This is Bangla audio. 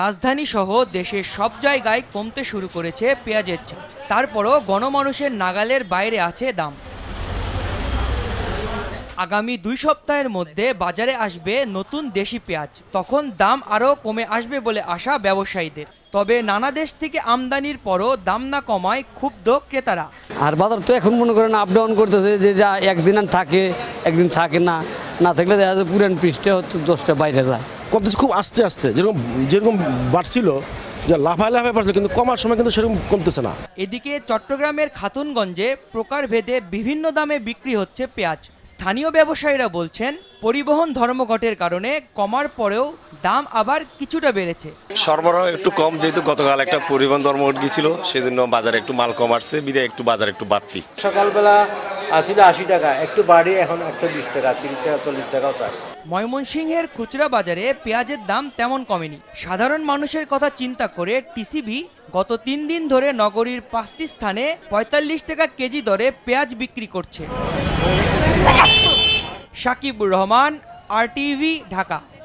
রাজধানী সহ দেশের সব জায়গায় কমতে শুরু করেছে পেঁয়াজের চাষ তারপরও গণমানুষের নাগালের বাইরে আছে দাম আগামী দুই সপ্তাহের মধ্যে বাজারে আসবে নতুন দেশি পেঁয়াজ তখন দাম আরও কমে আসবে বলে আশা ব্যবসায়ীদের তবে নানা দেশ থেকে আমদানির পরও দাম না কমায় ক্ষুব্ধ ক্রেতারা আর বাজার তো এখন মনে করেন আপ ডাউন করতেছে যে যা একদিন থাকে একদিন থাকে না না থাকলে দেখা যায় পুরান পৃষ্ঠে হয়তো দশটা বাইরে যায় কমতেছে খুব আস্তে আস্তে যেরকম যেরকম বাড়ছিল যা লাফায় লাফায় বাড়ছিল কিন্তু কমার সময় কিন্তু সেরকম কমতেছে না এদিকে চট্টগ্রামের খাতুনগঞ্জে প্রকার ভেদে বিভিন্ন দামে বিক্রি হচ্ছে পেঁয়াজ স্থানীয় ব্যবসায়ীরা বলছেন পরিবহন ধর্মঘটের কারণে কমার পরেও দাম আবার কিছুটা বেড়েছে সরবরাহ একটু কম যেহেতু গতকাল একটা পরিবহন ধর্মঘট গিয়েছিল সেজন্য বাজারে একটু মাল কমারছে বিদায় একটু বাজার একটু বাড়তি সকালবেলা আসলে আশি টাকা একটু বাড়ি এখন একশো বিশ টাকা তিরিশ টাকা চল্লিশ টাকাও চায় ময়মনসিংহের খুচরা বাজারে পেঁয়াজের দাম তেমন কমেনি সাধারণ মানুষের কথা চিন্তা করে টিসিবি গত তিন দিন ধরে নগরীর পাঁচটি স্থানে ৪৫ টাকা কেজি দরে পেঁয়াজ বিক্রি করছে সাকিবুর রহমান আর ঢাকা